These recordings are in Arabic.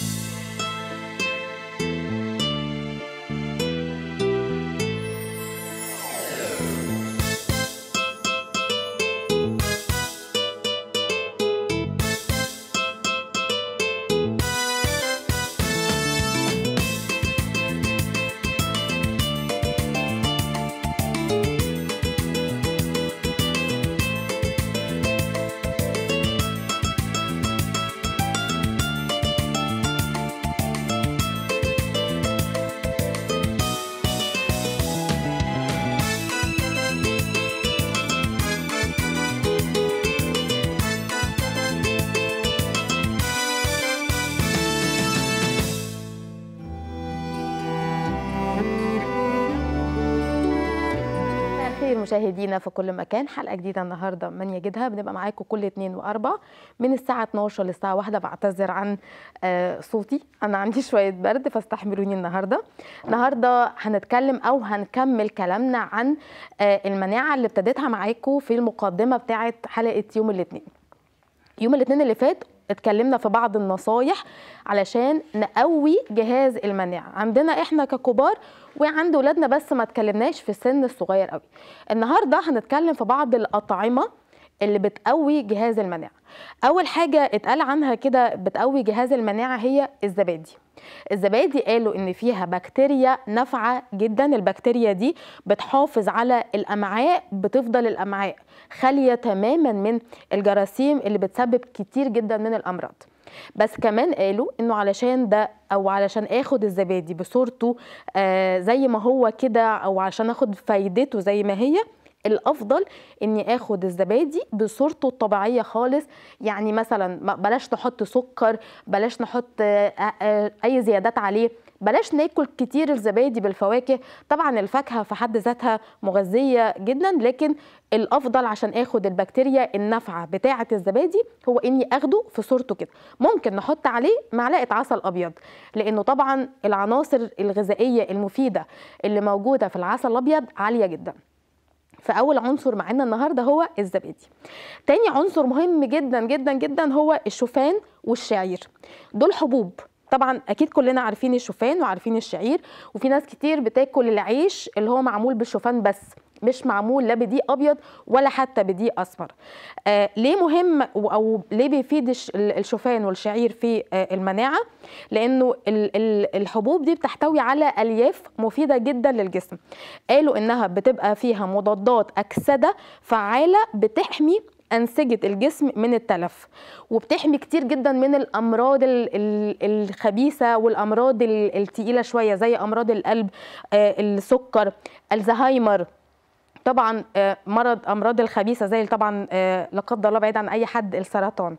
thank you مشاهدينا في كل مكان حلقه جديده النهارده من يجدها بنبقى معاكم كل اثنين واربع من الساعه 12 للساعه 1 بعتذر عن آه، صوتي انا عندي شويه برد فاستحملوني النهارده النهارده هنتكلم او هنكمل كلامنا عن آه، المناعه اللي ابتديتها معاكم في المقدمه بتاعه حلقه يوم الاثنين يوم الاثنين اللي فات اتكلمنا في بعض النصايح علشان نقوي جهاز المناعه عندنا احنا ككبار وعند ولادنا بس ما اتكلمناش في السن الصغير قوي النهارده هنتكلم في بعض الاطعمه اللي بتقوي جهاز المناعه اول حاجه اتقال عنها كده بتقوي جهاز المناعه هي الزبادي الزبادي قالوا ان فيها بكتيريا نافعه جدا البكتيريا دي بتحافظ على الامعاء بتفضل الامعاء خاليه تماما من الجراثيم اللي بتسبب كتير جدا من الامراض بس كمان قالوا انه علشان ده او علشان اخد الزبادي بصورته آه زي ما هو كده او علشان اخد فايدته زي ما هي الافضل اني اخد الزبادي بصورته الطبيعيه خالص يعني مثلا بلاش نحط سكر بلاش نحط آه، آه، آه، اي زيادات عليه بلاش ناكل كتير الزبادي بالفواكه طبعا الفاكهه في حد ذاتها مغذيه جدا لكن الافضل عشان اخد البكتيريا النافعه بتاعه الزبادي هو اني اخده في صورته كده ممكن نحط عليه معلقه عسل ابيض لانه طبعا العناصر الغذائيه المفيده اللي موجوده في العسل الابيض عاليه جدا فاول عنصر معانا النهارده هو الزبادي تاني عنصر مهم جدا جدا جدا هو الشوفان والشعير دول حبوب طبعا اكيد كلنا عارفين الشوفان وعارفين الشعير وفي ناس كتير بتاكل العيش اللي هو معمول بالشوفان بس مش معمول لا بدي ابيض ولا حتى بدي اسمر آه ليه مهم او ليه بيفيد الشوفان والشعير في آه المناعه لانه الحبوب دي بتحتوي على الياف مفيده جدا للجسم قالوا انها بتبقى فيها مضادات اكسده فعاله بتحمي أنسجة الجسم من التلف وبتحمي كتير جدا من الأمراض الخبيثة والأمراض التقيلة شوية زي أمراض القلب آه، السكر الزهايمر طبعا آه، مرض امراض الخبيثه زي طبعا آه، لا قدر الله بعيد عن اي حد السرطان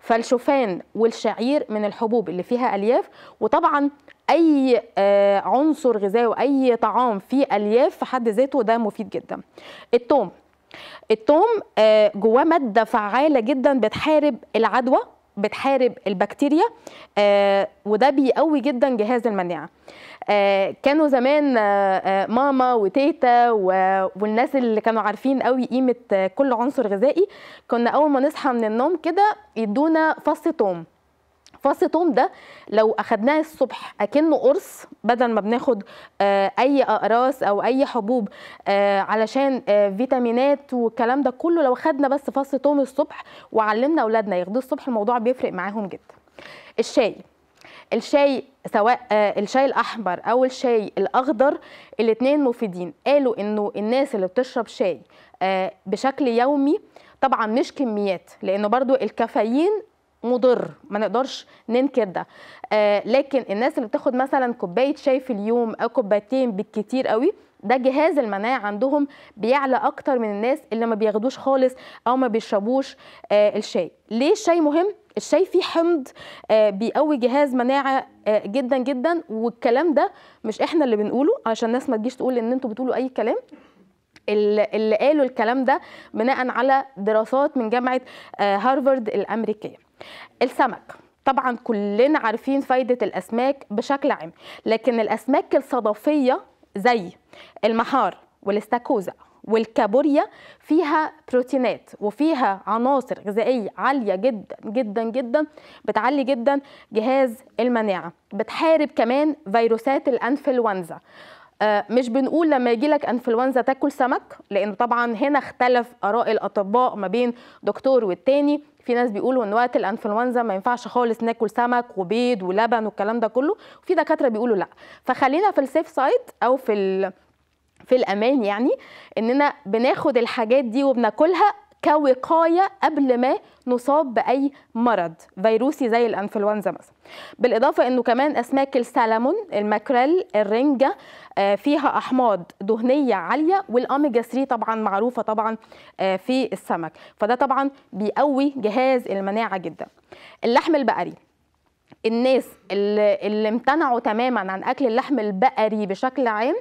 فالشوفان والشعير من الحبوب اللي فيها الياف وطبعا اي آه، عنصر غذائي واي طعام فيه الياف في حد ذاته ده مفيد جدا التوم التوم جواه ماده فعاله جدا بتحارب العدوى بتحارب البكتيريا آه، وده بيقوي جدا جهاز المناعه آه، كانوا زمان آه، ماما وتيتا والناس اللي كانوا عارفين قوي قيمه كل عنصر غذائي كنا اول ما نصحى من النوم كده يدونا فص توم فص توم ده لو اخدناه الصبح اكنه قرص بدل ما بناخد آه، اي اقراص او اي حبوب آه، علشان آه، فيتامينات والكلام ده كله لو اخدنا بس فص توم الصبح وعلمنا اولادنا ياخدوه الصبح الموضوع بيفرق معاهم جدا الشاي الشاي سواء الشاي الاحمر او الشاي الاخضر الاثنين مفيدين قالوا انه الناس اللي بتشرب شاي بشكل يومي طبعا مش كميات لانه برضو الكافيين مضر ما نقدرش ننكر ده آه لكن الناس اللي بتاخد مثلا كوبايه شاي في اليوم او كوبايتين بالكتير قوي ده جهاز المناعه عندهم بيعلى اكتر من الناس اللي ما بياخدوش خالص او ما بيشربوش آه الشاي ليه الشاي مهم الشاي فيه حمض آه بيقوي جهاز مناعه آه جدا جدا والكلام ده مش احنا اللي بنقوله عشان الناس ما تجيش تقول ان انتوا بتقولوا اي كلام اللي قالوا الكلام ده بناء على دراسات من جامعه آه، هارفارد الامريكيه السمك طبعا كلنا عارفين فايدة الأسماك بشكل عام لكن الأسماك الصدفية زي المحار والاستاكوزا والكابوريا فيها بروتينات وفيها عناصر غذائيه عاليه جدا جدا جدا بتعلي جدا جهاز المناعه بتحارب كمان فيروسات الانفلونزا آه، مش بنقول لما يجي لك انفلونزا تاكل سمك لان طبعا هنا اختلف اراء الاطباء ما بين دكتور والتاني في ناس بيقولوا ان وقت الانفلونزا ما ينفعش خالص ناكل سمك وبيض ولبن والكلام ده كله وفي دكاتره بيقولوا لا فخلينا في السيف سايد او في في الامان يعني اننا بناخد الحاجات دي وبناكلها كوقايه قبل ما نصاب باي مرض فيروسي زي الانفلونزا مثلا بالاضافه انه كمان اسماك السالمون الماكريل الرنجه آه، فيها احماض دهنيه عاليه والاوميجا 3 طبعا معروفه طبعا آه، في السمك فده طبعا بيقوي جهاز المناعه جدا اللحم البقري الناس اللي, اللي امتنعوا تماما عن اكل اللحم البقري بشكل عام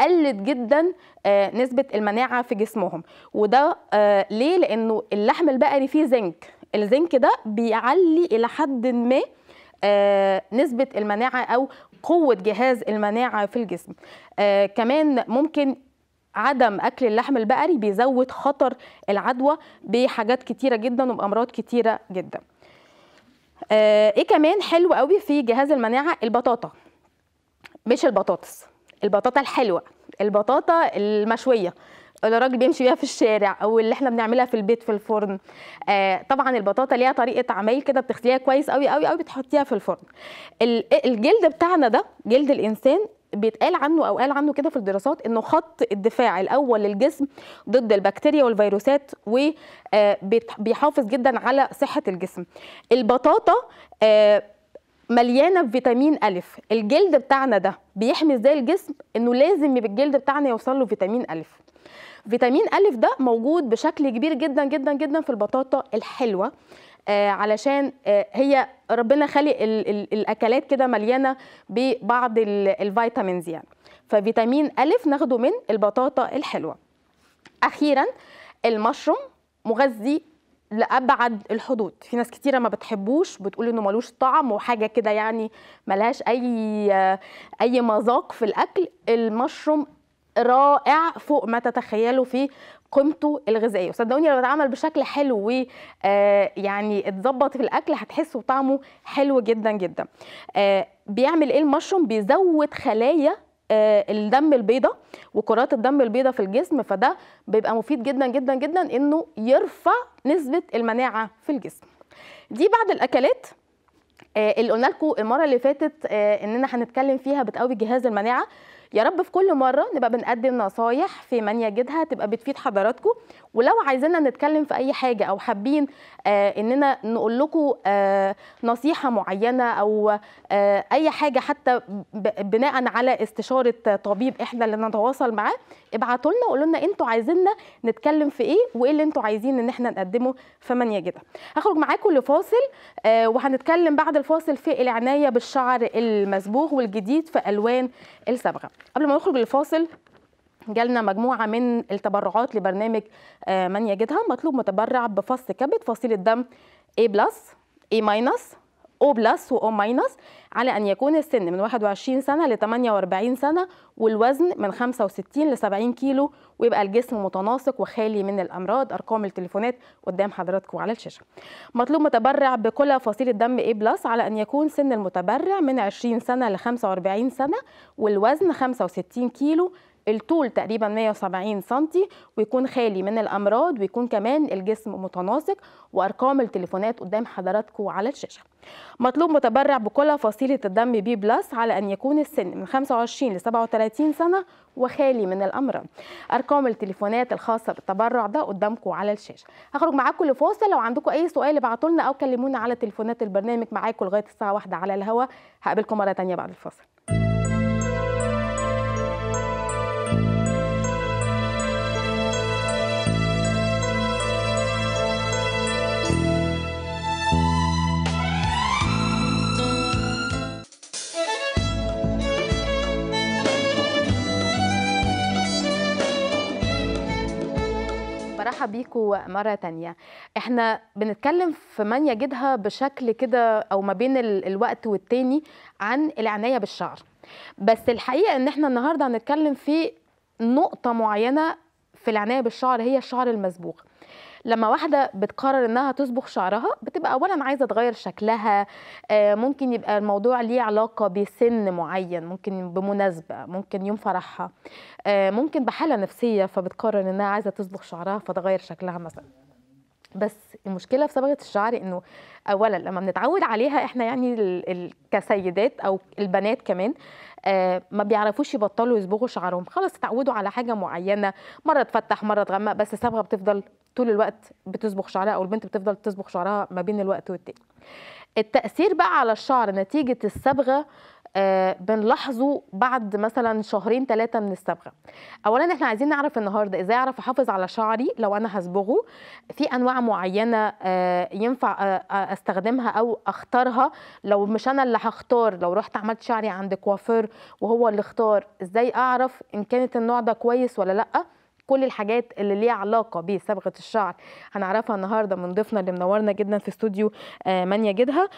قلت جدا آه، نسبه المناعه في جسمهم وده آه، ليه لانه اللحم البقري فيه زنك الزنك ده بيعلي الى حد ما آه، نسبة المناعة أو قوة جهاز المناعة في الجسم كمان ممكن عدم أكل اللحم البقري بيزود خطر العدوى بحاجات كتيرة جدا وبأمراض كتيرة جدا إيه كمان حلو قوي في جهاز المناعة البطاطا مش البطاطس البطاطا الحلوه البطاطا المشويه اللي الراجل بيمشي بيها في الشارع او اللي احنا بنعملها في البيت في الفرن آه طبعا البطاطا ليها طريقه عمايل كده بتغسليها كويس قوي قوي قوي بتحطيها في الفرن الجلد بتاعنا ده جلد الانسان بيتقال عنه او قال عنه كده في الدراسات انه خط الدفاع الاول للجسم ضد البكتيريا والفيروسات وبيحافظ آه، جدا على صحه الجسم البطاطا آه مليانه بفيتامين الف الجلد بتاعنا ده بيحمي ازاي الجسم انه لازم يبقى الجلد بتاعنا يوصل له فيتامين الف فيتامين الف ده موجود بشكل كبير جدا جدا جدا في البطاطا الحلوه آه علشان آه هي ربنا خالق الـ الـ الاكلات كده مليانه ببعض الفيتامينز يعني ففيتامين الف ناخده من البطاطا الحلوه اخيرا المشروم مغذي لابعد الحدود في ناس كتيره ما بتحبوش بتقول انه ملوش طعم وحاجه كده يعني ملهاش اي اي مذاق في الاكل المشروم رائع فوق ما تتخيلوا في قيمته الغذائيه وصدقوني لو اتعمل بشكل حلو و آه، يعني اتظبط في الاكل هتحسوا طعمه حلو جدا جدا آه، بيعمل ايه المشروم بيزود خلايا آه، الدم البيضاء وكرات الدم البيضاء في الجسم فده بيبقى مفيد جدا جدا جدا انه يرفع نسبه المناعه في الجسم دي بعض الاكلات آه، اللي قلنا لكم المره اللي فاتت آه، اننا هنتكلم فيها بتقوي جهاز المناعه يا رب في كل مره نبقى بنقدم نصايح في من يجدها تبقى بتفيد حضراتكم ولو عايزيننا نتكلم في اي حاجه او حابين آه اننا نقول لكم آه نصيحه معينه او آه اي حاجه حتى بناء على استشاره طبيب احنا اللي نتواصل معاه ابعتوا لنا وقولوا لنا انتوا عايزيننا نتكلم في ايه وايه اللي انتوا عايزين ان احنا نقدمه في من يجدها هخرج معاكم لفاصل آه وهنتكلم بعد الفاصل في العنايه بالشعر المصبوغ والجديد في الوان الصبغه قبل ما نخرج للفاصل جالنا مجموعة من التبرعات لبرنامج آه، من يجدها مطلوب متبرع بفص كبد فصيلة دم A بلس A ماينس او بلس واو ماينس على أن يكون السن من 21 سنة ل 48 سنة والوزن من 65 ل 70 كيلو ويبقى الجسم متناسق وخالي من الأمراض أرقام التليفونات قدام حضراتكم على الشاشة مطلوب متبرع بكلى فصيلة دم اي بلس على أن يكون سن المتبرع من 20 سنة ل 45 سنة والوزن 65 كيلو الطول تقريبا 170 سم ويكون خالي من الامراض ويكون كمان الجسم متناسق وارقام التليفونات قدام حضراتكم على الشاشه مطلوب متبرع بكل فصيله الدم بي بلس على ان يكون السن من 25 ل 37 سنه وخالي من الامراض ارقام التليفونات الخاصه بالتبرع ده قدامكم على الشاشه هخرج معاكم لفاصل لو عندكم اي سؤال ابعتوا او كلمونا على تليفونات البرنامج معاكم لغايه الساعه 1 على الهواء هقابلكم مره ثانيه بعد الفاصل مرحب بيكم مره تانية احنا بنتكلم في من يجدها بشكل كده او ما بين الوقت والتاني عن العنايه بالشعر بس الحقيقه ان احنا النهارده هنتكلم في نقطه معينه في العنايه بالشعر هي الشعر المسبوق لما واحده بتقرر انها تصبغ شعرها بتبقى اولا عايزه تغير شكلها آه، ممكن يبقى الموضوع ليه علاقه بسن معين ممكن بمناسبه ممكن يوم فرحها آه، ممكن بحاله نفسيه فبتقرر انها عايزه تصبغ شعرها فتغير شكلها مثلا بس المشكله في صبغه الشعر انه اولا لما بنتعود عليها احنا يعني كسيدات او البنات كمان آه، ما بيعرفوش يبطلوا يصبغوا شعرهم خلاص اتعودوا على حاجه معينه مره تفتح مره تغمق بس الصبغه بتفضل طول الوقت بتصبغ شعرها او البنت بتفضل تصبغ شعرها ما بين الوقت والتاني التاثير بقى على الشعر نتيجه الصبغه آه، بنلاحظه بعد مثلا شهرين ثلاثه من الصبغه اولا احنا عايزين نعرف النهارده ازاي اعرف احافظ على شعري لو انا هصبغه في انواع معينه آه، ينفع آه، استخدمها او اختارها لو مش انا اللي هختار لو رحت عملت شعري عند كوافير وهو اللي اختار ازاي اعرف ان كانت النوع ده كويس ولا لا كل الحاجات اللي ليها علاقه بصبغه الشعر هنعرفها النهارده من ضيفنا اللي منورنا جدا في استوديو آه، مانيا جدها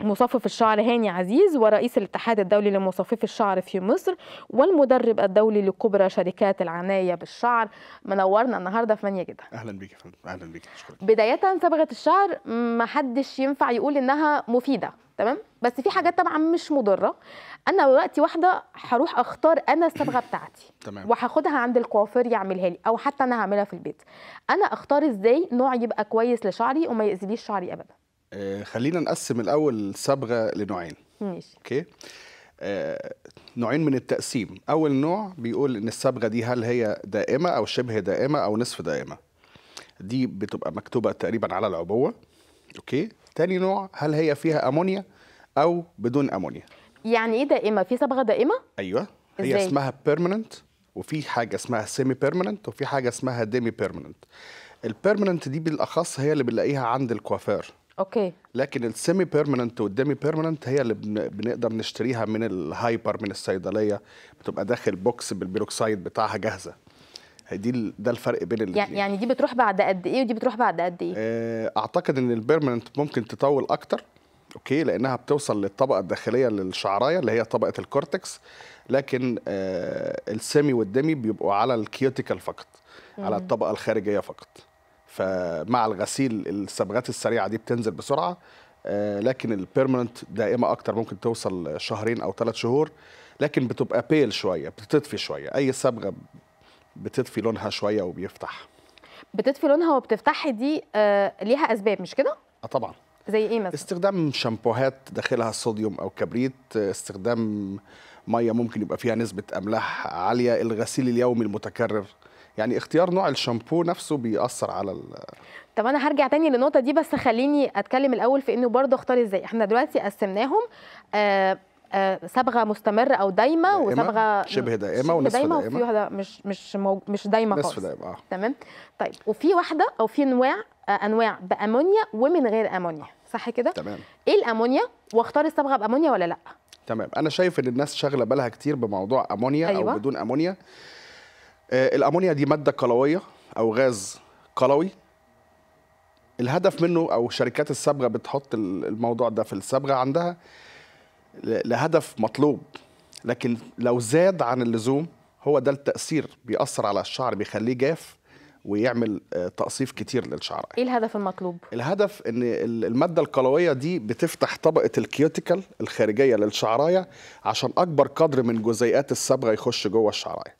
مصفف الشعر هاني عزيز ورئيس الاتحاد الدولي لمصففي الشعر في مصر والمدرب الدولي لكبرى شركات العنايه بالشعر منورنا النهارده في مانيا جدا اهلا بيك يا فندم اهلا بيك شكرا بدايه صبغه الشعر ما حدش ينفع يقول انها مفيده تمام بس في حاجات طبعا مش مضره انا دلوقتي واحده هروح اختار انا الصبغه بتاعتي تمام وهاخدها عند الكوافير يعملها لي او حتى انا هعملها في البيت انا اختار ازاي نوع يبقى كويس لشعري وما يأذيليش شعري ابدا آه، خلينا نقسم الاول الصبغه لنوعين ماشي اوكي آه، نوعين من التقسيم اول نوع بيقول ان الصبغه دي هل هي دائمه او شبه دائمه او نصف دائمه دي بتبقى مكتوبه تقريبا على العبوه اوكي تاني نوع هل هي فيها امونيا او بدون امونيا يعني ايه دائمه في صبغه دائمه ايوه هي إزاي؟ اسمها بيرمننت وفي حاجه اسمها سيمي بيرمننت وفي حاجه اسمها ديمي بيرمننت البيرمننت دي بالاخص هي اللي بنلاقيها عند الكوافير اوكي لكن السيمي بيرمننت والديمي بيرمننت هي اللي بنقدر نشتريها من الهايبر من الصيدليه بتبقى داخل بوكس بالبيروكسايد بتاعها جاهزه دي ده الفرق بين الاثنين يعني دي بتروح بعد قد ايه ودي بتروح بعد قد ايه آه، اعتقد ان البيرمننت ممكن تطول اكتر اوكي لانها بتوصل للطبقه الداخليه للشعرايه اللي هي طبقه الكورتكس لكن آه، السيمي والديمي بيبقوا على الكيوتيكال فقط على الطبقه الخارجيه فقط فمع الغسيل الصبغات السريعه دي بتنزل بسرعه آه، لكن البيرمننت دائمه اكتر ممكن توصل شهرين او ثلاث شهور لكن بتبقى بيل شويه بتطفي شويه اي صبغه بتطفي لونها شويه وبيفتح بتطفي لونها وبتفتح دي آه، ليها اسباب مش كده آه، طبعا زي ايه مثلا استخدام شامبوهات داخلها صوديوم او كبريت استخدام ميه ممكن يبقى فيها نسبه املاح عاليه الغسيل اليومي المتكرر يعني اختيار نوع الشامبو نفسه بيأثر على ال... طب انا هرجع تاني للنقطه دي بس خليني اتكلم الاول في انه برضه اختار ازاي احنا دلوقتي قسمناهم آه آه صبغه مستمره او دايمه وصبغه شبه دائمه ونصف دايمه, وفي واحده مش مش موج... مش دايمه خالص نصف دايمة. آه. تمام طيب وفي واحده او في انواع آه انواع بامونيا ومن غير امونيا صح كده تمام ايه الامونيا واختار الصبغه بامونيا ولا لا تمام انا شايف ان الناس شاغله بالها كتير بموضوع امونيا أيوة. او بدون امونيا آه، الامونيا دي ماده قلويه او غاز قلوي الهدف منه او شركات الصبغه بتحط الموضوع ده في الصبغه عندها لهدف مطلوب لكن لو زاد عن اللزوم هو ده التاثير بيأثر على الشعر بيخليه جاف ويعمل آه، تقصيف كتير للشعر ايه الهدف المطلوب الهدف ان الماده القلويه دي بتفتح طبقه الكيوتيكال الخارجيه للشعرايه عشان اكبر قدر من جزيئات الصبغه يخش جوه الشعرايه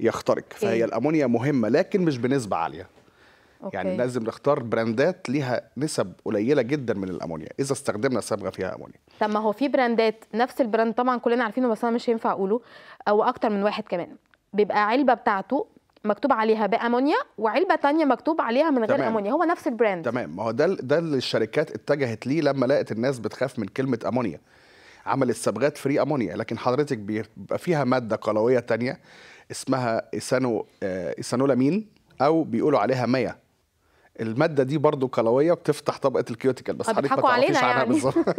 يخترق فهي إيه. الامونيا مهمه لكن مش بنسبه عاليه يعني أوكي. يعني لازم نختار براندات ليها نسب قليله جدا من الامونيا اذا استخدمنا صبغه فيها امونيا طب ما هو في براندات نفس البراند طبعا كلنا عارفينه بس انا مش هينفع اقوله او اكتر من واحد كمان بيبقى علبه بتاعته مكتوب عليها بامونيا وعلبه تانية مكتوب عليها من غير تمام. امونيا هو نفس البراند تمام ما هو ده ده اللي الشركات اتجهت ليه لما لقت الناس بتخاف من كلمه امونيا عمل الصبغات فري امونيا لكن حضرتك بيبقى فيها ماده قلويه تانية اسمها إسانو إسانولامين آه، أو بيقولوا عليها ميا الماده دي برضو كلويه بتفتح طبقه الكيوتيكال بس آه، حضرتك ما تعرفيش عنها يعني. بالظبط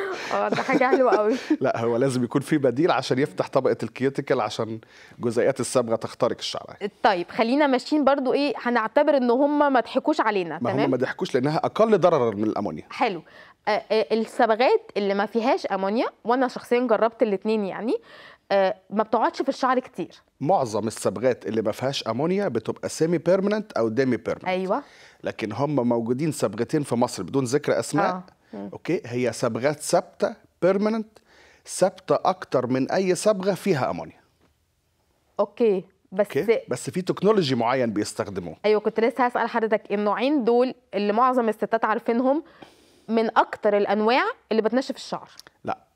اه ده حاجه حلوه قوي لا هو لازم يكون في بديل عشان يفتح طبقه الكيوتيكال عشان جزيئات الصبغه تخترق الشعر طيب خلينا ماشيين برضو ايه هنعتبر ان هم ما ضحكوش علينا ما تمام هم ما ضحكوش لانها اقل ضررا من الامونيا حلو آه، الصبغات اللي ما فيهاش امونيا وانا شخصيا جربت الاثنين يعني آه، ما بتقعدش في الشعر كتير معظم الصبغات اللي ما فيهاش امونيا بتبقى سيمي بيرمننت او ديمي بيرمننت ايوه لكن هم موجودين صبغتين في مصر بدون ذكر اسماء آه. اوكي هي صبغات ثابته بيرمننت ثابته اكتر من اي صبغه فيها امونيا اوكي بس أوكي. بس في تكنولوجي معين بيستخدموه ايوه كنت لسه هسال حضرتك النوعين دول اللي معظم الستات عارفينهم من اكتر الانواع اللي بتنشف الشعر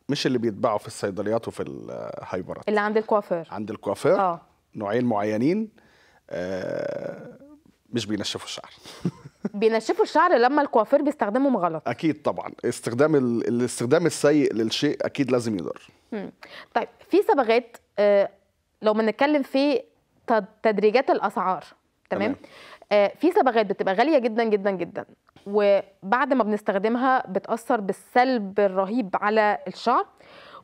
مش اللي بيتباعوا في الصيدليات وفي الهايبرات اللي عند الكوافير عند الكوافير اه نوعين معينين آه مش بينشفوا الشعر بينشفوا الشعر لما الكوافير بيستخدمهم غلط اكيد طبعا استخدام ال... الاستخدام السيء للشيء اكيد لازم يضر طيب في صبغات آه لو بنتكلم في تدريجات الاسعار تمام, تمام. آه في صبغات بتبقى غاليه جدا جدا جدا وبعد ما بنستخدمها بتأثر بالسلب الرهيب على الشعر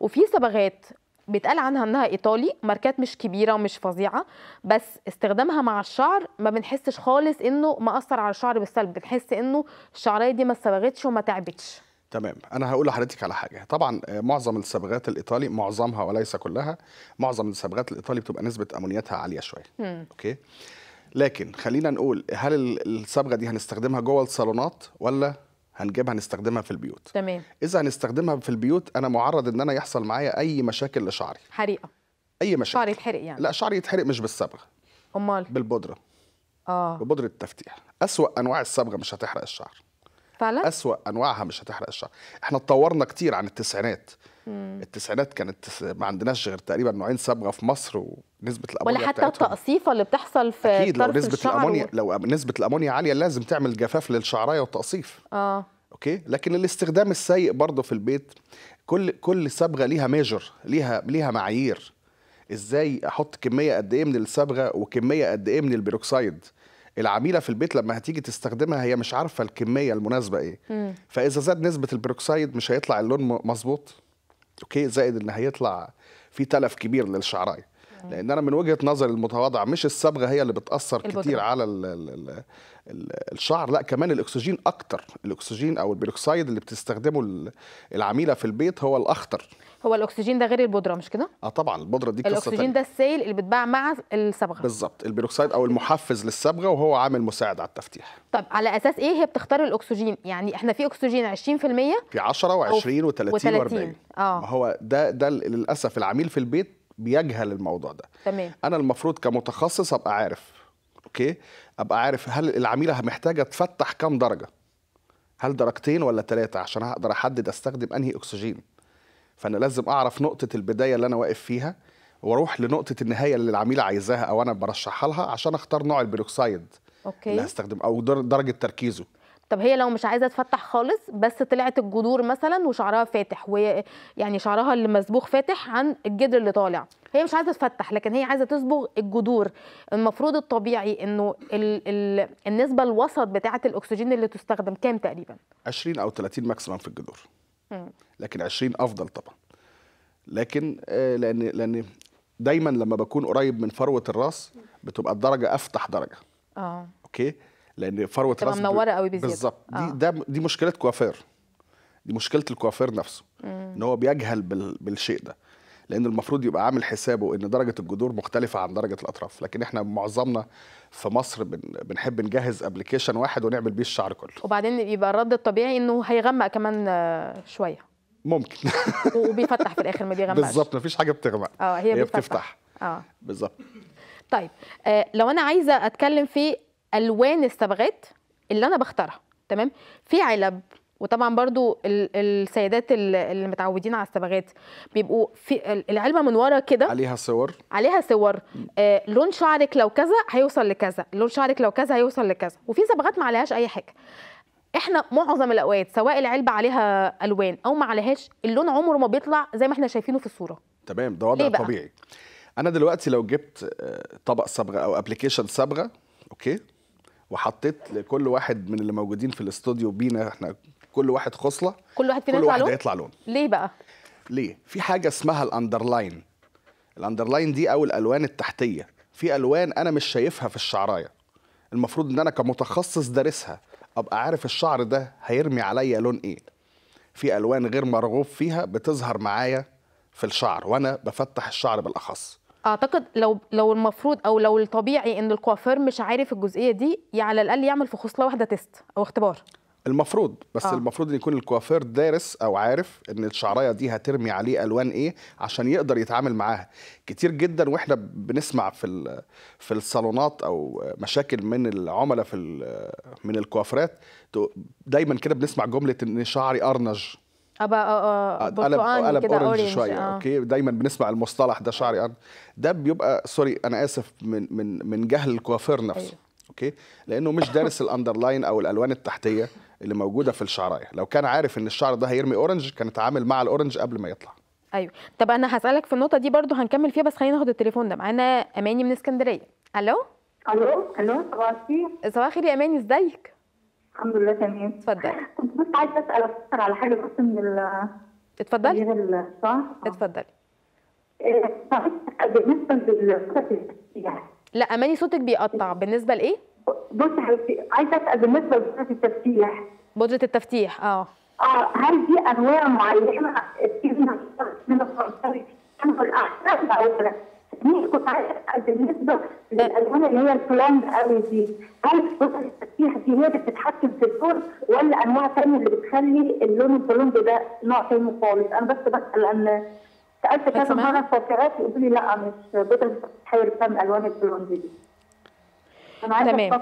وفي صبغات بيتقال عنها انها ايطالي ماركات مش كبيره ومش فظيعه بس استخدامها مع الشعر ما بنحسش خالص انه مأثر على الشعر بالسلب بنحس انه الشعريه دي ما صبغتش وما تعبتش تمام انا هقول لحضرتك على حاجه طبعا آه، معظم الصبغات الايطالي معظمها وليس كلها معظم الصبغات الايطالي بتبقى نسبه امونياتها عاليه شويه اوكي لكن خلينا نقول هل الصبغه دي هنستخدمها جوه الصالونات ولا هنجيبها نستخدمها في البيوت تمام اذا هنستخدمها في البيوت انا معرض ان انا يحصل معايا اي مشاكل لشعري حريقه اي مشاكل شعري يتحرق يعني لا شعري يتحرق مش بالصبغه امال بالبودره اه ببودره التفتيح اسوا انواع الصبغه مش هتحرق الشعر فعلا اسوا انواعها مش هتحرق الشعر احنا اتطورنا كتير عن التسعينات مم. التسعينات كانت ما عندناش غير تقريبا نوعين صبغه في مصر ونسبه الامونيا ولا حتى التقصيفه اللي بتحصل في اكيد لو نسبه الامونيا و... لو نسبه الامونيا عاليه لازم تعمل جفاف للشعرايه وتقصيف اه اوكي لكن الاستخدام السيء برضه في البيت كل كل صبغه ليها ميجر ليها ليها معايير ازاي احط كميه قد ايه من الصبغه وكميه قد ايه من البيروكسيد العميله في البيت لما هتيجي تستخدمها هي مش عارفه الكميه المناسبه ايه مم. فاذا زاد نسبه البيروكسيد مش هيطلع اللون مظبوط اوكي زائد ان هيطلع في تلف كبير للشعراي لان انا من وجهه نظري المتواضعه مش الصبغه هي اللي بتاثر كتير على الـ الـ الـ الشعر لا كمان الاكسجين اكتر الاكسجين او البيروكسيد اللي بتستخدمه العميله في البيت هو الاخطر هو الاكسجين ده غير البودره مش كده اه طبعا البودره دي قصه الاكسجين ده السيل اللي بيتباع مع الصبغه بالظبط البيروكسيد او المحفز للصبغه وهو عامل مساعد على التفتيح طب على اساس ايه هي بتختار الاكسجين يعني احنا في اكسجين 20% في 10 و20 و30 و40 اه هو ده ده للاسف العميل في البيت بيجهل الموضوع ده تمام انا المفروض كمتخصص ابقى عارف اوكي ابقى عارف هل العميله محتاجه تفتح كام درجه هل درجتين ولا ثلاثه عشان اقدر احدد استخدم انهي اكسجين فانا لازم اعرف نقطه البدايه اللي انا واقف فيها واروح لنقطه النهايه اللي العميله عايزاها او انا برشحها لها عشان اختار نوع البيروكسايد أوكي. اللي هستخدم او درجه تركيزه طب هي لو مش عايزه تفتح خالص بس طلعت الجذور مثلا وشعرها فاتح يعني شعرها اللي مسبوغ فاتح عن الجدر اللي طالع هي مش عايزه تفتح لكن هي عايزه تصبغ الجذور المفروض الطبيعي انه ال ال النسبه الوسط بتاعه الاكسجين اللي تستخدم كام تقريبا 20 او 30 ماكسيمم في الجذور لكن 20 افضل طبعا لكن آه، لان لان دايما لما بكون قريب من فروه الراس بتبقى الدرجه افتح درجه اه اوكي لان فروه تبقى منوره قوي بزياده بالظبط آه. دي ده دي مشكله كوافير دي مشكله الكوافير نفسه مم. ان هو بيجهل بال... بالشيء ده لان المفروض يبقى عامل حسابه ان درجه الجذور مختلفه عن درجه الاطراف لكن احنا معظمنا في مصر بن... بنحب نجهز ابلكيشن واحد ونعمل بيه الشعر كله وبعدين يبقى الرد الطبيعي انه هيغمق كمان آه، شويه ممكن وبيفتح في الاخر ما بيغمقش بالظبط مفيش حاجه بتغمق اه هي, هي بتفتح اه بالظبط طيب آه لو انا عايزه اتكلم في الوان الصبغات اللي انا بختارها تمام في علب وطبعا برضو السيدات اللي متعودين على الصبغات بيبقوا في العلبه من ورا كده عليها صور عليها صور آه لون شعرك لو كذا هيوصل لكذا لون شعرك لو كذا هيوصل لكذا وفي صبغات ما عليهاش اي حاجه احنا معظم الاوقات سواء العلبه عليها الوان او ما عليهاش اللون عمره ما بيطلع زي ما احنا شايفينه في الصوره تمام ده وضع طبيعي انا دلوقتي لو جبت آه، طبق صبغه او ابلكيشن صبغه اوكي وحطيت لكل واحد من اللي موجودين في الاستوديو بينا احنا كل واحد خصله كل واحد فينا كل واحد هيطلع لون ليه بقى ليه في حاجه اسمها الاندرلاين الاندرلاين دي او الالوان التحتيه في الوان انا مش شايفها في الشعرايه المفروض ان انا كمتخصص دارسها ابقى عارف الشعر ده هيرمي عليا لون ايه في الوان غير مرغوب فيها بتظهر معايا في الشعر وانا بفتح الشعر بالاخص اعتقد لو لو المفروض او لو الطبيعي ان الكوافير مش عارف الجزئيه دي يعني على الاقل يعمل في خصله واحده تيست او اختبار المفروض بس آه. المفروض ان يكون الكوافير دارس او عارف ان الشعرايه دي هترمي عليه الوان ايه عشان يقدر يتعامل معاها كتير جدا واحنا بنسمع في في الصالونات او مشاكل من العملاء في من الكوافرات دايما كده بنسمع جمله ان شعري ارنج ابقى آه،, آه،, آه قلب آه، اورنج شويه آه. اوكي دايما بنسمع المصطلح ده شعري ارض ده بيبقى سوري انا اسف من من من جهل الكوافير نفسه أيوه. اوكي لانه مش دارس الاندرلاين او الالوان التحتيه اللي موجوده في الشعرايه لو كان عارف ان الشعر ده هيرمي اورنج كان اتعامل مع الاورنج قبل ما يطلع ايوه طب انا هسالك في النقطه دي برضو هنكمل فيها بس خلينا ناخد التليفون ده معانا اماني من اسكندريه الو الو الو صباح الخير صباح الخير يا اماني ازيك الحمد لله تمام اتفضل كنت بس عايزه اسال اكتر على حاجه بس من ال اتفضل غير الشهر اتفضلي آه، بالنسبه لل يعني. لا اماني صوتك بيقطع بالنسبه لايه؟ بصي حبيبتي عايزه اسال بالنسبه لبودجه التفتيح بودجه التفتيح اه اه هل دي انواع معينه من الفرنساوي كنت عايزه اسال بالنسبه للالوان اللي هي البلاند قوي دي هل بودره في جينات بتتحكم في اللون ولا انواع ثانيه اللي بتخلي اللون البولونج ده نوع ثاني خالص انا بس بسال لان سالت كذا مره فوكرات يقولوا لي لا مش بدل تحير بتعمل الوان البولونج دي تمام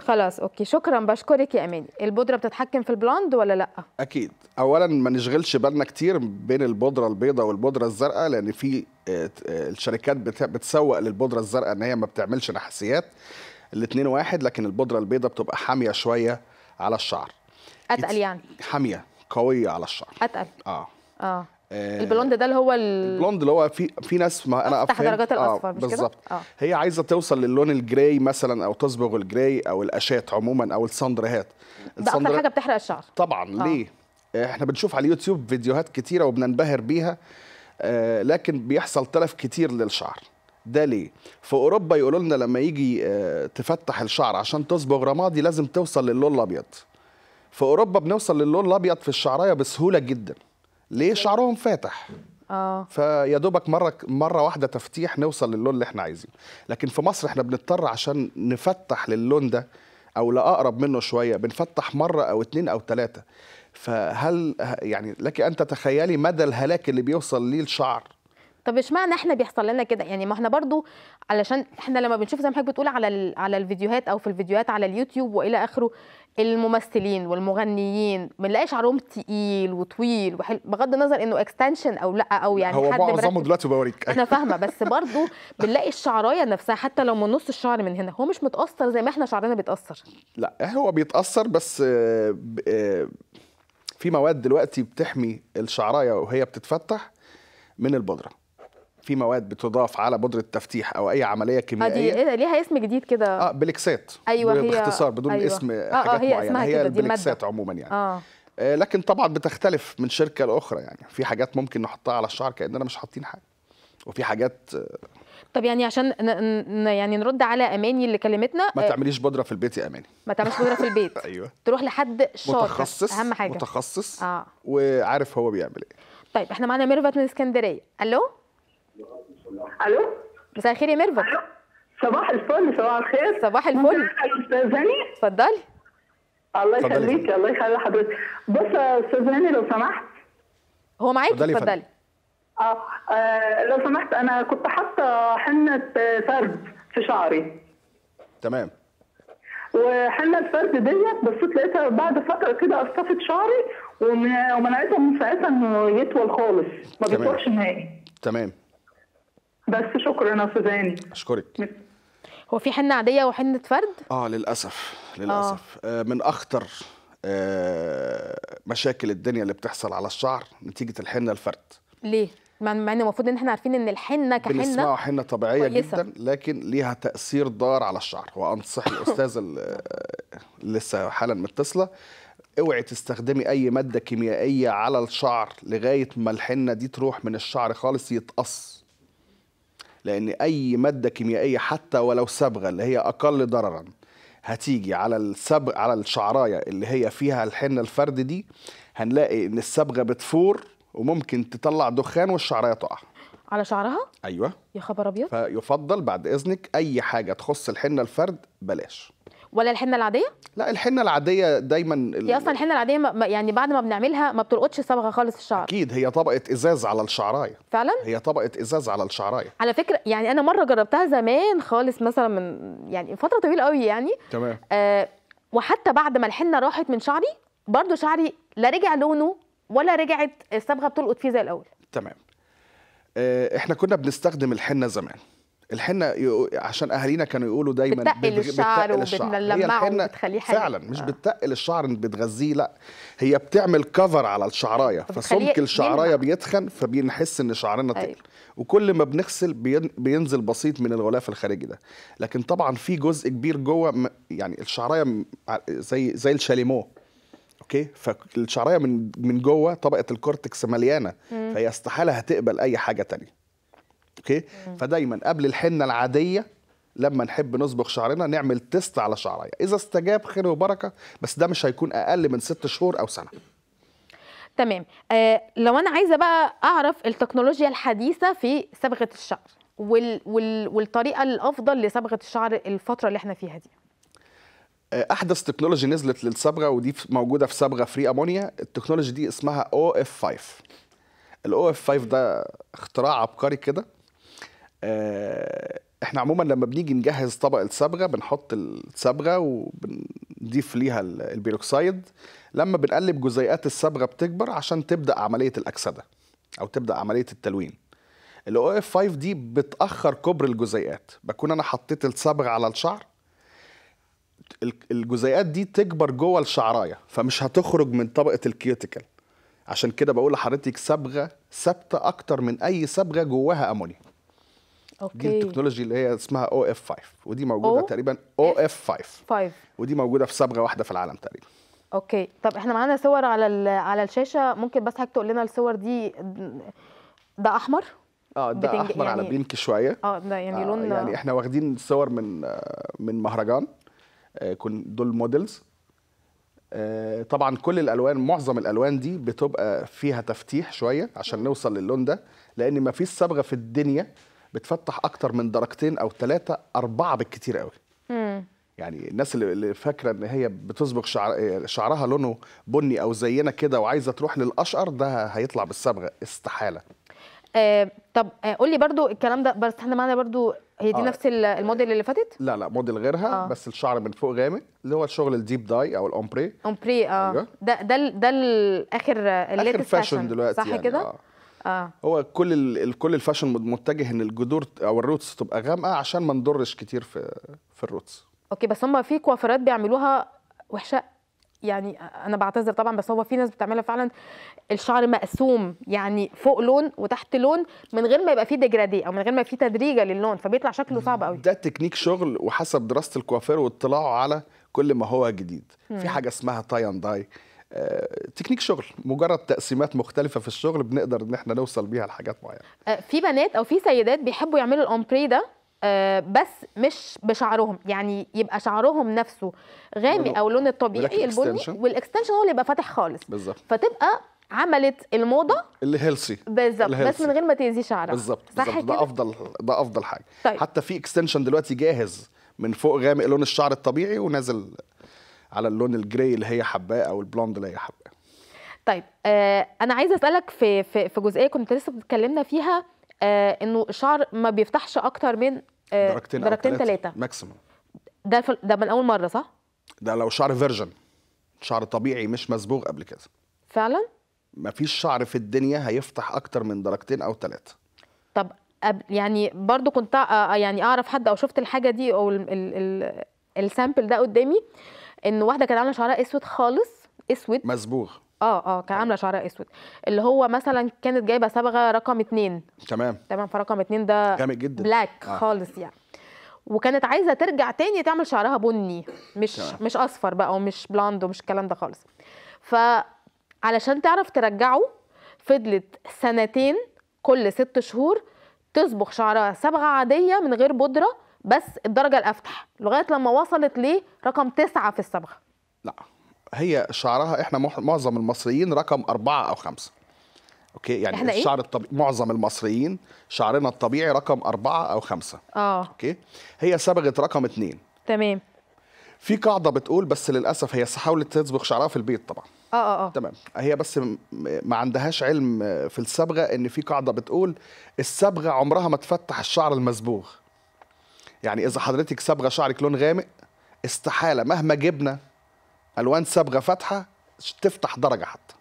خلاص اوكي شكرا بشكرك يا اماني البودره بتتحكم في البلوند ولا لا اكيد اولا ما نشغلش بالنا كتير بين البودره البيضاء والبودره الزرقاء لان في آه، آه، الشركات بتسوق للبودره الزرقاء ان هي ما بتعملش نحاسيات الاثنين واحد لكن البودره البيضة بتبقى حاميه شويه على الشعر اتقل يعني حاميه قويه على الشعر اتقل آه. اه اه البلوند ده اللي هو ال... البلوند اللي هو في في ناس ما انا تحت درجات الاصفر آه مش بالظبط آه. هي عايزه توصل للون الجراي مثلا او تصبغ الجراي او الاشات عموما او السندرهات هات ده اكتر حاجه بتحرق الشعر طبعا آه. ليه احنا بنشوف على اليوتيوب فيديوهات كتيره وبننبهر بيها آه لكن بيحصل تلف كتير للشعر ده ليه في اوروبا يقولوا لنا لما يجي آه، تفتح الشعر عشان تصبغ رمادي لازم توصل للون الابيض في اوروبا بنوصل للون الابيض في الشعرايه بسهوله جدا ليه طيب. شعرهم فاتح اه فيا دوبك مره مره واحده تفتيح نوصل للون اللي احنا عايزينه لكن في مصر احنا بنضطر عشان نفتح للون ده او لاقرب منه شويه بنفتح مره او اتنين او ثلاثه فهل يعني لك ان تتخيلي مدى الهلاك اللي بيوصل ليه الشعر طب اشمعنى احنا بيحصل لنا كده يعني ما احنا برضو علشان احنا لما بنشوف زي ما حضرتك بتقول على على الفيديوهات او في الفيديوهات على اليوتيوب والى اخره الممثلين والمغنيين بنلاقي شعرهم تقيل وطويل وحل... بغض النظر انه اكستنشن او لا او يعني هو حد معظمه دلوقتي بوريك انا فاهمه بس برضو بنلاقي الشعرايه نفسها حتى لو من نص الشعر من هنا هو مش متاثر زي ما احنا شعرنا بيتاثر لا هو بيتاثر بس آه، آه، في مواد دلوقتي بتحمي الشعرايه وهي بتتفتح من البودره في مواد بتضاف على بودره تفتيح او اي عمليه آه، كيميائيه هذه إيه ليها اسم جديد كده اه بليكسات ايوه هي باختصار بدون أيوة. اسم آه, آه، حاجات آه هي معينه هي البليكسات عموما يعني آه. آه لكن طبعا بتختلف من شركه لاخرى يعني في حاجات ممكن نحطها على الشعر كاننا مش حاطين حاجه وفي حاجات آه، طب يعني عشان يعني نرد على اماني اللي كلمتنا ما تعمليش بودره في البيت يا اماني ما تعمليش بودره في البيت ايوه تروح لحد شاطر متخصص اهم حاجه متخصص اه وعارف هو بيعمل ايه طيب احنا معانا ميرفت من اسكندريه الو الو مساء الخير يا ميرفت صباح الفل صباح الخير صباح الفل استاذ هاني اتفضلي الله يخليك الله يخلي حضرتك بص يا استاذ هاني لو سمحت هو معاكي اتفضلي آه, اه لو سمحت انا كنت حاطه حنه آه، فرد في شعري تمام وحنه الفرد ديت بصيت لقيتها بعد فتره كده اصطفت شعري ومنعتها من ساعتها انه يطول خالص ما بيطولش نهائي تمام بس شكرا يا سوزاني اشكرك هو في حنه عاديه وحنه فرد اه للاسف للاسف آه. آه، من اخطر آه، مشاكل الدنيا اللي بتحصل على الشعر نتيجه الحنه الفرد ليه مع ان المفروض ان احنا عارفين ان الحنه كحنه بنسمعها حنه طبيعيه كويسة. جدا لكن ليها تاثير ضار على الشعر وانصح الاستاذه اللي آه، لسه حالا متصله اوعي تستخدمي اي ماده كيميائيه على الشعر لغايه ما الحنه دي تروح من الشعر خالص يتقص لان اي ماده كيميائيه حتى ولو صبغه اللي هي اقل ضررا هتيجي على السبغ على الشعرايه اللي هي فيها الحنه الفرد دي هنلاقي ان الصبغه بتفور وممكن تطلع دخان والشعرايه تقع على شعرها ايوه يا خبر ابيض فيفضل بعد اذنك اي حاجه تخص الحنه الفرد بلاش ولا الحنه العاديه لا الحنه العاديه دايما هي اصلا الحنه العاديه ما يعني بعد ما بنعملها ما بتلقطش صبغه خالص الشعر اكيد هي طبقه ازاز على الشعرايه فعلا هي طبقه ازاز على الشعرايه على فكره يعني انا مره جربتها زمان خالص مثلا من يعني فتره طويله قوي يعني تمام آه وحتى بعد ما الحنه راحت من شعري برضو شعري لا رجع لونه ولا رجعت الصبغه بتلقط فيه زي الاول تمام آه، احنا كنا بنستخدم الحنه زمان الحنه عشان اهالينا كانوا يقولوا دايما بتقل الشعر وبتلمعه وبتخليه حلو فعلا مش آه. بتقل الشعر بتغذيه لا هي بتعمل كفر على الشعرايه فسمك الشعرايه بيتخن فبنحس ان شعرنا تقل أيوه. وكل ما بنغسل بينزل بسيط من الغلاف الخارجي ده لكن طبعا في جزء كبير جوه يعني الشعرايه زي زي الشاليمو اوكي فالشعرايه من من جوه طبقه الكورتكس مليانه فهي استحاله هتقبل اي حاجه تانية اوكي فدايما قبل الحنه العاديه لما نحب نصبغ شعرنا نعمل تيست على شعرية اذا استجاب خير وبركه بس ده مش هيكون اقل من ست شهور او سنه تمام آه لو انا عايزه بقى اعرف التكنولوجيا الحديثه في صبغه الشعر وال وال والطريقه الافضل لصبغه الشعر الفتره اللي احنا فيها دي آه احدث تكنولوجي نزلت للصبغه ودي موجوده في صبغه فري امونيا التكنولوجي دي اسمها او اف 5 الاو اف 5 ده اختراع عبقري كده آه، احنا عموما لما بنيجي نجهز طبق الصبغه بنحط الصبغه وبنضيف ليها البيروكسيد لما بنقلب جزيئات الصبغه بتكبر عشان تبدا عمليه الاكسده او تبدا عمليه التلوين الاو اف 5 دي بتاخر كبر الجزيئات بكون انا حطيت الصبغه على الشعر الجزيئات دي تكبر جوه الشعرايه فمش هتخرج من طبقه الكيوتيكل عشان كده بقول لحضرتك صبغه ثابته اكتر من اي صبغه جواها امونيا اوكي دي التكنولوجي اللي هي اسمها او اف 5 ودي موجوده أو تقريبا او اف 5 5 ودي موجوده في صبغه واحده في العالم تقريبا اوكي طب احنا معانا صور على على الشاشه ممكن بس حضرتك تقول لنا الصور دي ده احمر اه ده احمر يعني... على بينك شويه اه ده يعني آه لون يعني احنا واخدين صور من آه، من مهرجان آه، كن دول موديلز آه، طبعا كل الالوان معظم الالوان دي بتبقى فيها تفتيح شويه عشان نوصل للون ده لان ما فيش صبغه في الدنيا بتفتح اكتر من درجتين او ثلاثه اربعه بالكتير قوي يعني الناس اللي فاكره ان هي بتصبغ شعر شعرها لونه بني او زينا كده وعايزه تروح للاشقر ده هيطلع بالصبغه استحاله آه طب آه قول لي برده الكلام ده بس احنا معانا برده هي دي آه نفس الموديل اللي فاتت لا لا موديل غيرها آه بس الشعر من فوق غامق اللي هو الشغل الديب داي او الاومبري اومبري اه أيوه. ده ده ده اخر الليتست فاشن دلوقتي صح يعني كده آه. آه. هو كل كل الفاشن متجه ان الجذور او الروتس تبقى غامقه عشان ما نضرش كتير في في الروتس اوكي بس هم في كوافيرات بيعملوها وحشه يعني انا بعتذر طبعا بس هو في ناس بتعملها فعلا الشعر مقسوم يعني فوق لون وتحت لون من غير ما يبقى فيه ديجرادي او من غير ما فيه تدريجه للون فبيطلع شكله صعب قوي ده تكنيك شغل وحسب دراسه الكوافير واطلاعه على كل ما هو جديد مم. في حاجه اسمها تاي اند داي آه، تكنيك شغل مجرد تقسيمات مختلفه في الشغل بنقدر ان احنا نوصل بيها لحاجات معينه آه، في بنات او في سيدات بيحبوا يعملوا الامبري ده آه، بس مش بشعرهم يعني يبقى شعرهم نفسه غامق او لون الطبيعي البني والاكستنشن هو اللي يبقى فاتح خالص بالظبط فتبقى عملت الموضه اللي هيلسي بالظبط بس من غير ما تاذي شعرك بالظبط صح كده ده افضل ده افضل حاجه طيب. حتى في اكستنشن دلوقتي جاهز من فوق غامق لون الشعر الطبيعي ونازل على اللون الجراي اللي هي حباه او البلوند اللي هي حباه طيب آه انا عايزه اسالك في في, في جزئيه كنت لسه بتكلمنا فيها آه انه الشعر ما بيفتحش اكتر من آه درجتين درجتين ثلاثه ماكسيموم ده ده من اول مره صح ده لو شعر فيرجن شعر طبيعي مش مصبوغ قبل كده فعلا مفيش شعر في الدنيا هيفتح اكتر من درجتين او ثلاثه طب يعني برضو كنت آه، آه، يعني اعرف حد او شفت الحاجه دي او السامبل ده قدامي ان واحده كانت عامله شعرها اسود خالص اسود مصبوغ اه اه كانت عامله شعرها اسود اللي هو مثلا كانت جايبه صبغه رقم اتنين تمام تمام فرقم اتنين ده جامد جدا بلاك آه. خالص يعني وكانت عايزه ترجع تاني تعمل شعرها بني مش تمام. مش اصفر بقى ومش بلاند ومش الكلام ده خالص فعلشان تعرف ترجعه فضلت سنتين كل ست شهور تصبغ شعرها صبغه عاديه من غير بودره بس الدرجه الافتح لغايه لما وصلت لرقم تسعة في الصبغه لا هي شعرها احنا معظم المصريين رقم أربعة او خمسة اوكي يعني احنا إيه؟ الشعر إيه؟ الطبيعي معظم المصريين شعرنا الطبيعي رقم أربعة او خمسة اه اوكي هي صبغت رقم اثنين. تمام في قاعده بتقول بس للاسف هي حاولت تصبغ شعرها في البيت طبعا اه اه اه تمام هي بس ما عندهاش علم في الصبغه ان في قاعده بتقول الصبغه عمرها ما تفتح الشعر المصبوغ يعني اذا حضرتك صبغه شعرك لون غامق استحاله مهما جبنا الوان صبغه فاتحه تفتح درجه حتى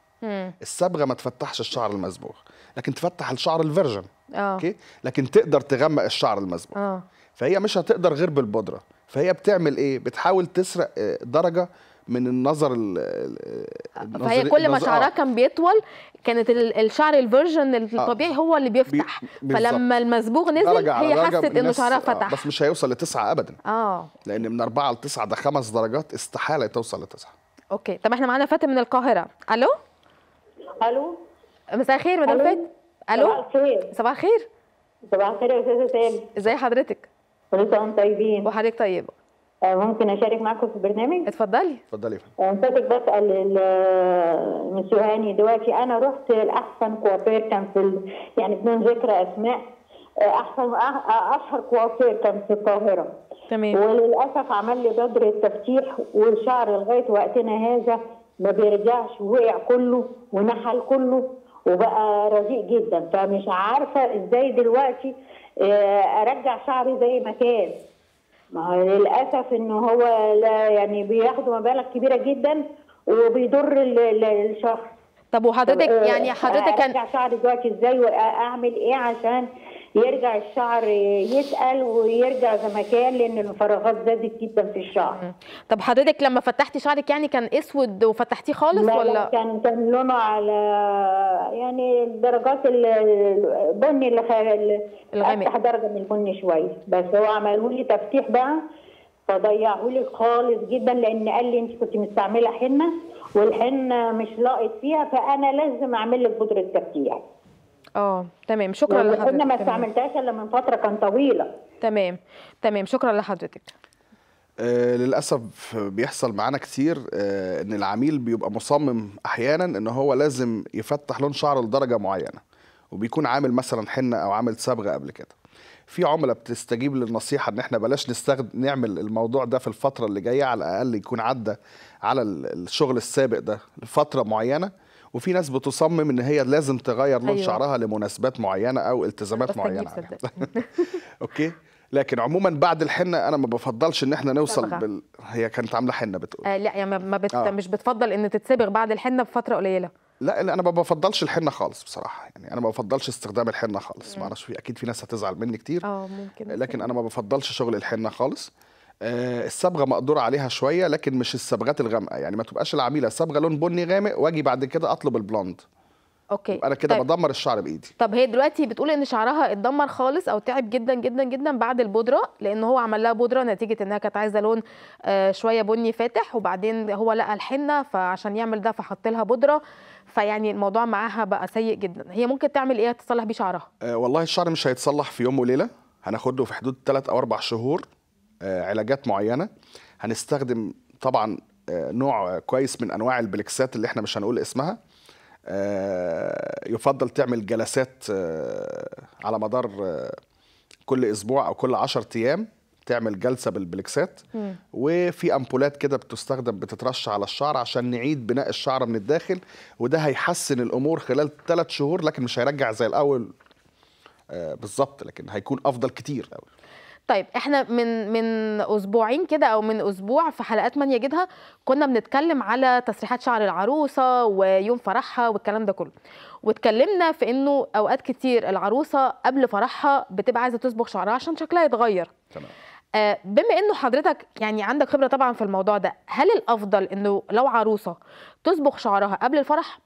الصبغه ما تفتحش الشعر المصبوغ لكن تفتح الشعر الفيرجن آه. اوكي لكن تقدر تغمق الشعر المصبوغ آه. فهي مش هتقدر غير بالبودره فهي بتعمل ايه بتحاول تسرق آه، درجه من النظر ال فهي كل ما آه. شعرها كان بيطول كانت الشعر الفيرجن آه. الطبيعي آه هو اللي بيفتح فلما المصبوغ نزل درجة هي حست انه شعرها آه، فتح آه بس مش هيوصل لتسعة ابدا اه لان من اربعة لتسعة ده خمس درجات استحاله توصل لتسعة اوكي طب احنا معانا فاتن من القاهره الو الو مساء الخير مدام فاتن الو صباح الخير صباح الخير يا استاذه سامي ازي حضرتك كل تمام طيبين وحضرتك طيبه آه، ممكن اشارك معاكم في البرنامج اتفضلي اتفضلي آه، فاتك بسال المسيو آه، هاني دلوقتي انا رحت لاحسن كوافير كان في ال... يعني بدون ذكر اسماء احسن اشهر كوافير كان في القاهره تمام وللاسف عمل لي بدر التفتيح والشعر لغايه وقتنا هذا ما بيرجعش وقع كله ونحل كله وبقى رزيق جدا فمش عارفه ازاي دلوقتي ارجع شعري زي ما كان ما هو للاسف ان هو لا يعني بياخدوا مبالغ كبيره جدا وبيضر الشخص طب وحضرتك آه، يعني حضرتك كان شعري دلوقتي ازاي واعمل ايه عشان يرجع الشعر يتقل ويرجع زي ما كان لان الفراغات زادت جدا في الشعر طب حضرتك لما فتحتي شعرك يعني كان اسود وفتحتيه خالص لا ولا لا كان كان لونه على يعني درجات البني اللي خل... الغامق درجه من البني شويه بس هو عمله لي تفتيح بقى فضيعه لي خالص جدا لان قال لي انت كنت مستعمله حنه والحنه مش لاقط فيها فانا لازم اعمل لك بودره تفتيح اه تمام شكرا يعني لحضرتك ما استعملتهاش الا من فتره كان طويله تمام تمام شكرا لحضرتك آه للاسف بيحصل معانا كتير آه ان العميل بيبقى مصمم احيانا ان هو لازم يفتح لون شعره لدرجه معينه وبيكون عامل مثلا حنه او عامل صبغه قبل كده في عملاء بتستجيب للنصيحه ان احنا بلاش نستخدم نعمل الموضوع ده في الفتره اللي جايه على الاقل يكون عدى على الشغل السابق ده لفتره معينه وفي ناس بتصمم ان هي لازم تغير لون أيوة. شعرها لمناسبات معينه او التزامات معينه اوكي لكن عموما بعد الحنه انا ما بفضلش ان احنا نوصل بال... هي كانت عامله حنه بتقول آه لا يعني ما بت... آه. مش بتفضل ان تتسبغ بعد الحنه بفتره قليله لا انا ما بفضلش الحنه خالص بصراحه يعني انا ما بفضلش استخدام الحنه خالص ما اعرفش اكيد في ناس هتزعل مني كتير اه ممكن لكن انا ما بفضلش شغل الحنه خالص آه، الصبغه مقدور عليها شويه لكن مش الصبغات الغامقه يعني ما تبقاش العميله صبغه لون بني غامق واجي بعد كده اطلب البلوند اوكي انا كده طيب. بدمر الشعر بايدي طب هي دلوقتي بتقول ان شعرها اتدمر خالص او تعب جدا جدا جدا بعد البودره لان هو عمل لها بودره نتيجه انها كانت عايزه لون آه، شويه بني فاتح وبعدين هو لقى الحنه فعشان يعمل ده فحط لها بودره فيعني الموضوع معاها بقى سيء جدا هي ممكن تعمل ايه تصلح بيه شعرها آه والله الشعر مش هيتصلح في يوم وليله هناخده في حدود 3 او 4 شهور آه، علاجات معينه هنستخدم طبعا آه، نوع كويس من انواع البلكسات اللي احنا مش هنقول اسمها آه، يفضل تعمل جلسات على مدار كل اسبوع او كل 10 ايام تعمل جلسه بالبلكسات وفي امبولات كده بتستخدم بتترش على الشعر عشان نعيد بناء الشعر من الداخل وده هيحسن الامور خلال ثلاث شهور لكن مش هيرجع زي الاول بالظبط لكن هيكون افضل كتير قوي طيب احنا من من اسبوعين كده او من اسبوع في حلقات من يجدها كنا بنتكلم على تسريحات شعر العروسه ويوم فرحها والكلام ده كله واتكلمنا في انه اوقات كتير العروسه قبل فرحها بتبقى عايزه تصبغ شعرها عشان شكلها يتغير تمام آه، بما انه حضرتك يعني عندك خبره طبعا في الموضوع ده هل الافضل انه لو عروسه تصبغ شعرها قبل الفرح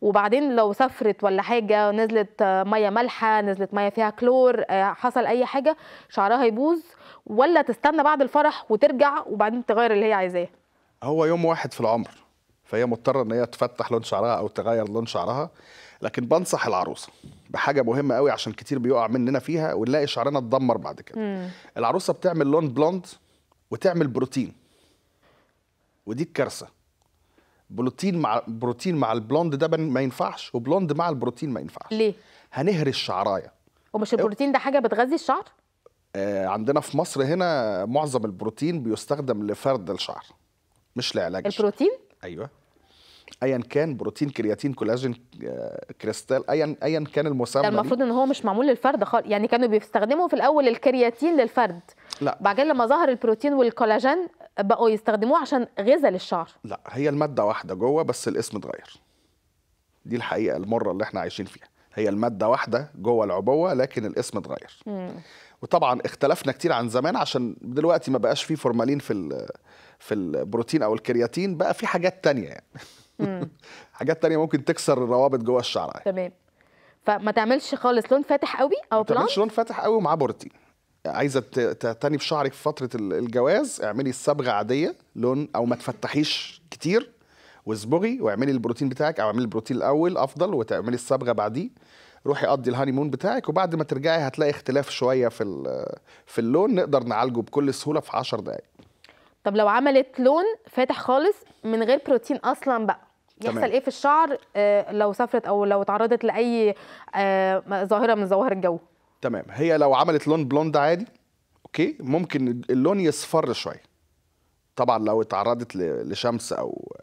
وبعدين لو سفرت ولا حاجه نزلت ميه مالحه نزلت ميه فيها كلور آه، حصل اي حاجه شعرها يبوظ ولا تستنى بعد الفرح وترجع وبعدين تغير اللي هي عايزاه هو يوم واحد في العمر فهي مضطره ان هي تفتح لون شعرها او تغير لون شعرها لكن بنصح العروسه بحاجه مهمه قوي عشان كتير بيقع مننا فيها ونلاقي شعرنا اتدمر بعد كده مم. العروسه بتعمل لون بلوند وتعمل بروتين ودي الكارثه بروتين مع بروتين مع البلوند ده ما ينفعش وبلوند مع البروتين ما ينفعش ليه هنهري الشعرايه ومش البروتين ده حاجه بتغذي الشعر آه عندنا في مصر هنا معظم البروتين بيستخدم لفرد الشعر مش لعلاج البروتين الشعر. ايوه ايا كان بروتين كرياتين كولاجين آه، كريستال ايا ايا كان المسمى المفروض ان هو مش معمول للفرد خالص يعني كانوا بيستخدموا في الاول الكرياتين للفرد لا بعدين لما ظهر البروتين والكولاجين بقوا يستخدموه عشان غذاء للشعر لا هي الماده واحده جوه بس الاسم اتغير دي الحقيقه المره اللي احنا عايشين فيها هي الماده واحده جوه العبوه لكن الاسم اتغير وطبعا اختلفنا كتير عن زمان عشان دلوقتي ما بقاش فيه فورمالين في في البروتين او الكرياتين بقى في حاجات تانية يعني حاجات تانية ممكن تكسر الروابط جوه الشعر يعني. تمام فما تعملش خالص لون فاتح قوي او بلاند ما تعملش لون فاتح قوي ومعاه بروتين عايزه تعتني بشعرك في فتره الجواز اعملي الصبغه عاديه لون او ما تفتحيش كتير واصبغي واعملي البروتين بتاعك او اعملي البروتين الاول افضل وتعملي الصبغه بعديه روحي قضي الهاني مون بتاعك وبعد ما ترجعي هتلاقي اختلاف شويه في في اللون نقدر نعالجه بكل سهوله في 10 دقائق طب لو عملت لون فاتح خالص من غير بروتين اصلا بقى يحصل ايه في الشعر آه، لو سافرت او لو تعرضت لاي آه، ظاهره من ظواهر الجو تمام هي لو عملت لون بلوند عادي اوكي ممكن اللون يصفر شويه طبعا لو اتعرضت لشمس او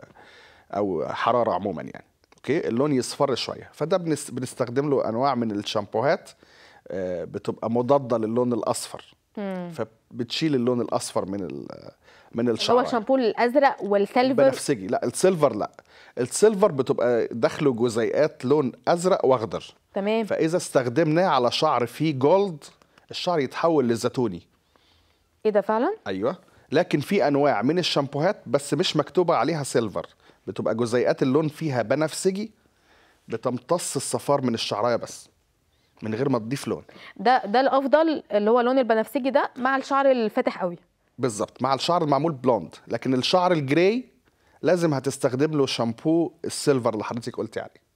او حراره عموما يعني اوكي اللون يصفر شويه فده بنستخدم له انواع من الشامبوهات آه، بتبقى مضاده للون الاصفر فبتشيل اللون الاصفر من من الشعر هو الشامبو الازرق والسيلفر بنفسجي لا السيلفر لا السيلفر بتبقى داخله جزيئات لون ازرق واخضر تمام فاذا استخدمناه على شعر فيه جولد الشعر يتحول للزيتوني ايه ده فعلا ايوه لكن في انواع من الشامبوهات بس مش مكتوبه عليها سيلفر بتبقى جزيئات اللون فيها بنفسجي بتمتص الصفار من الشعرايه بس من غير ما تضيف لون ده ده الافضل اللي هو لون البنفسجي ده مع الشعر الفاتح قوي بالظبط مع الشعر المعمول بلوند لكن الشعر الجراي لازم هتستخدم له شامبو السيلفر اللي حضرتك قلتي عليه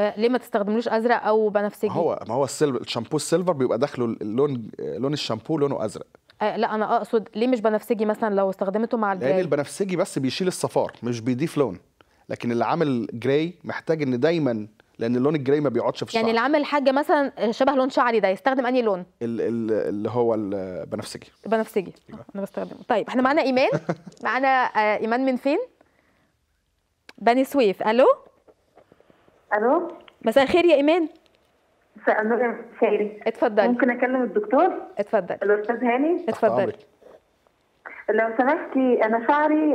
آه، ليه ما تستخدملوش ازرق او بنفسجي هو ما هو السيلفر الشامبو السيلفر بيبقى داخله اللون لون الشامبو لونه ازرق آه لا انا اقصد ليه مش بنفسجي مثلا لو استخدمته مع الجراي لان البنفسجي بس بيشيل الصفار مش بيضيف لون لكن اللي عامل جراي محتاج ان دايما لان اللون الجراي ما بيقعدش في يعني الشعر يعني اللي عامل حاجه مثلا آه، شبه لون شعري ده يستخدم انهي لون ال ال اللي هو البنفسجي البنفسجي انا بستخدمه طيب احنا معانا ايمان معانا آه، ايمان من فين بني سويف الو الو مساء الخير يا ايمان مساء النور يا شيري اتفضلي ممكن اكلم الدكتور اتفضلي الاستاذ هاني اتفضلي لو سمحتي انا شعري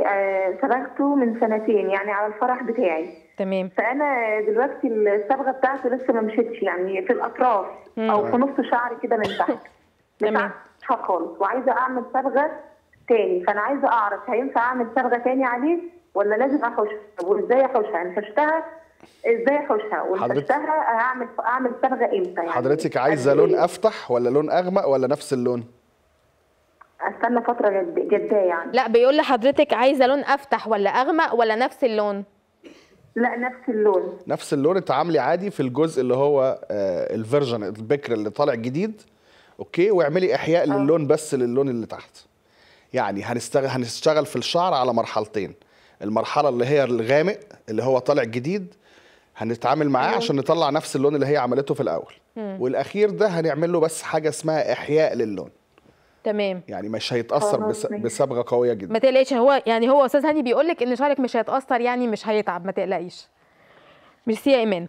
صبغته آه، من سنتين يعني على الفرح بتاعي تمام فانا دلوقتي الصبغه بتاعته لسه ما مشيتش يعني في الاطراف او في نص شعري كده من تحت تمام خالص وعايزه اعمل صبغه تاني فانا عايزه اعرف هينفع اعمل صبغه تاني عليه ولا لازم احوشها وازاي احوشها انا يعني حشتها ازاي احوشها ونفسها اعمل اعمل صبغه امتى يعني حضرتك عايزه لون ايه؟ افتح ولا لون اغمق ولا نفس اللون؟ استنى فتره جدا يعني لا بيقول لحضرتك عايزه لون افتح ولا اغمق ولا نفس اللون؟ لا نفس اللون نفس اللون اتعاملي عادي في الجزء اللي هو آه، الفيرجن البكر اللي طالع جديد اوكي واعملي احياء أوه. للون بس للون اللي تحت يعني هنستغل هنشتغل في الشعر على مرحلتين المرحله اللي هي الغامق اللي هو طالع جديد هنتعامل معاه أيوة. عشان نطلع نفس اللون اللي هي عملته في الاول مم. والاخير ده هنعمل له بس حاجه اسمها احياء للون تمام يعني مش هيتاثر بس بصبغه قويه جدا ما تقلقش هو يعني هو استاذ هاني بيقول لك ان شعرك مش هيتاثر يعني مش هيتعب ما تقلقيش ميرسي يا ايمان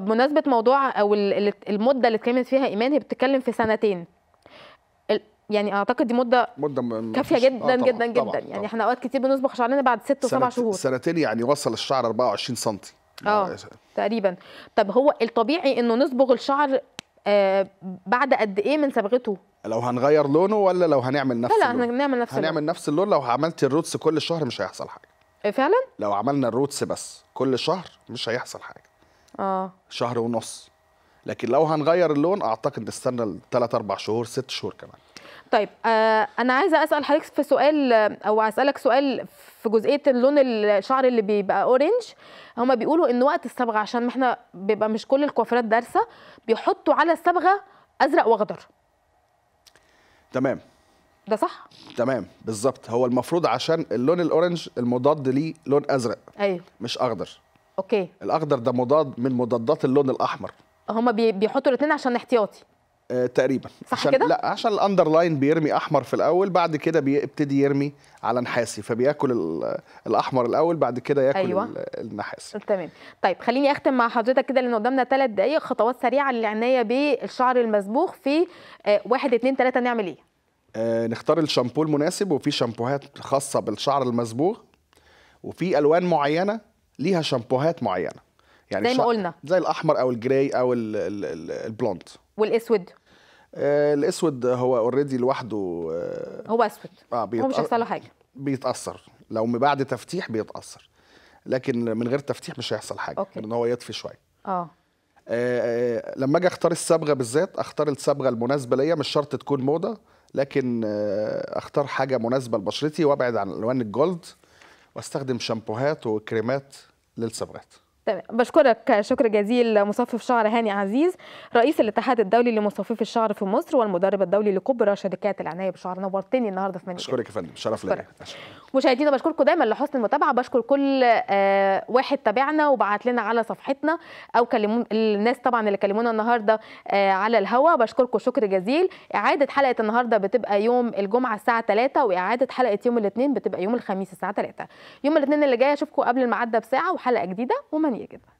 بمناسبه موضوع او المده اللي اتكلمت فيها ايمان هي بتتكلم في سنتين يعني اعتقد دي مده مده كافيه آه، جدا آه طبعًا جدا جدا يعني طبعًا يعني احنا اوقات كتير بنصبغ شعرنا بعد ست وسبع شهور سنتين يعني وصل الشعر 24 سم آه،, اه تقريبا طب هو الطبيعي انه نصبغ الشعر آه بعد قد ايه من صبغته لو هنغير لونه ولا لو هنعمل نفس لا لا هنعمل نفس هنعمل اللون. نفس اللون لو عملت الروتس كل شهر مش هيحصل حاجه إيه، فعلا لو عملنا الروتس بس كل شهر مش هيحصل حاجه اه شهر ونص لكن لو هنغير اللون اعتقد نستنى ثلاث اربع شهور ست شهور كمان طيب آه، انا عايزه اسال حضرتك في سؤال آه، او اسالك سؤال في جزئيه اللون الشعر اللي بيبقى اورنج هما بيقولوا ان وقت الصبغه عشان احنا بيبقى مش كل الكوافيرات دارسه بيحطوا على الصبغه ازرق واخضر تمام ده صح تمام بالظبط هو المفروض عشان اللون الاورنج المضاد ليه لون ازرق ايوه مش اخضر اوكي الاخضر ده مضاد من مضادات اللون الاحمر هما بيحطوا الاثنين عشان احتياطي آه تقريبا صح عشان كده؟ لا عشان الاندرلاين بيرمي احمر في الاول بعد كده بيبتدي يرمي على نحاسي فبياكل الاحمر الاول بعد كده ياكل أيوة. النحاسي تمام طيب خليني اختم مع حضرتك كده لان قدامنا ثلاث دقائق خطوات سريعه للعنايه بالشعر المسبوخ في آه واحد اثنين ثلاثه نعمل ايه؟ آه نختار الشامبو المناسب وفي شامبوهات خاصه بالشعر المسبوخ وفي الوان معينه ليها شامبوهات معينه يعني زي ما قلنا زي الاحمر او الجراي او البلوند والاسود آه الاسود هو اوريدي لوحده آه هو اسود آه بيتأ... هو مش هيحصل له حاجه بيتاثر لو بعد تفتيح بيتاثر لكن من غير تفتيح مش هيحصل حاجه أوكي. لان هو يطفي شويه اه آه, آه، لما اجي اختار الصبغه بالذات اختار الصبغه المناسبه ليا مش شرط تكون موضه لكن آه اختار حاجه مناسبه لبشرتي وابعد عن الوان الجولد واستخدم شامبوهات وكريمات للصبغات بشكرك شكر جزيل مصفف شعر هاني عزيز رئيس الاتحاد الدولي لمصففي الشعر في مصر والمدرب الدولي لكبرى شركات العنايه بالشعر نورتني النهارده في مني بشكرك يا فندم شرف ليا مشاهدينا بشكركم دايما لحسن المتابعه بشكر كل آه واحد تابعنا وبعت لنا على صفحتنا او كلمون الناس طبعا اللي كلمونا النهارده آه على الهوا بشكركم شكر جزيل اعاده حلقه النهارده بتبقى يوم الجمعه الساعه 3 واعاده حلقه يوم الاثنين بتبقى يوم الخميس الساعه 3 يوم الاثنين اللي جاي اشوفكم قبل المعده بساعه وحلقه جديده ومن ٹھیک ہے